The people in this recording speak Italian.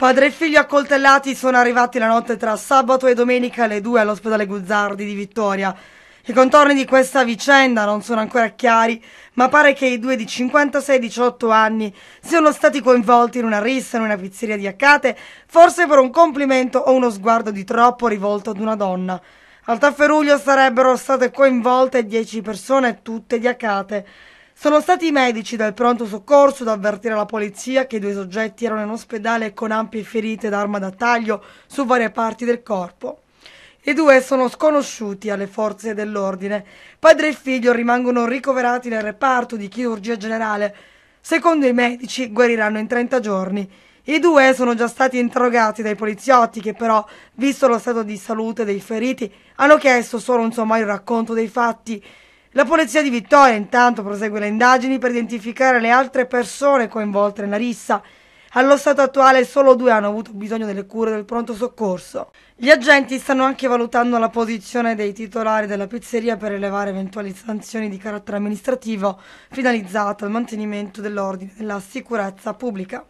Padre e figlio accoltellati sono arrivati la notte tra sabato e domenica alle 2 all'ospedale Guzzardi di Vittoria. I contorni di questa vicenda non sono ancora chiari, ma pare che i due di 56 e 18 anni siano stati coinvolti in una rissa in una pizzeria di Accate, forse per un complimento o uno sguardo di troppo rivolto ad una donna. Al tafferuglio sarebbero state coinvolte 10 persone, tutte di Accate. Sono stati i medici del pronto soccorso ad avvertire la polizia che i due soggetti erano in ospedale con ampie ferite d'arma da taglio su varie parti del corpo. I due sono sconosciuti alle forze dell'ordine. Padre e figlio rimangono ricoverati nel reparto di chirurgia generale. Secondo i medici guariranno in 30 giorni. I due sono già stati interrogati dai poliziotti che però, visto lo stato di salute dei feriti, hanno chiesto solo un sommario racconto dei fatti la polizia di Vittoria intanto prosegue le indagini per identificare le altre persone coinvolte nella rissa. Allo stato attuale solo due hanno avuto bisogno delle cure del pronto soccorso. Gli agenti stanno anche valutando la posizione dei titolari della pizzeria per elevare eventuali sanzioni di carattere amministrativo finalizzate al mantenimento dell'ordine e della sicurezza pubblica.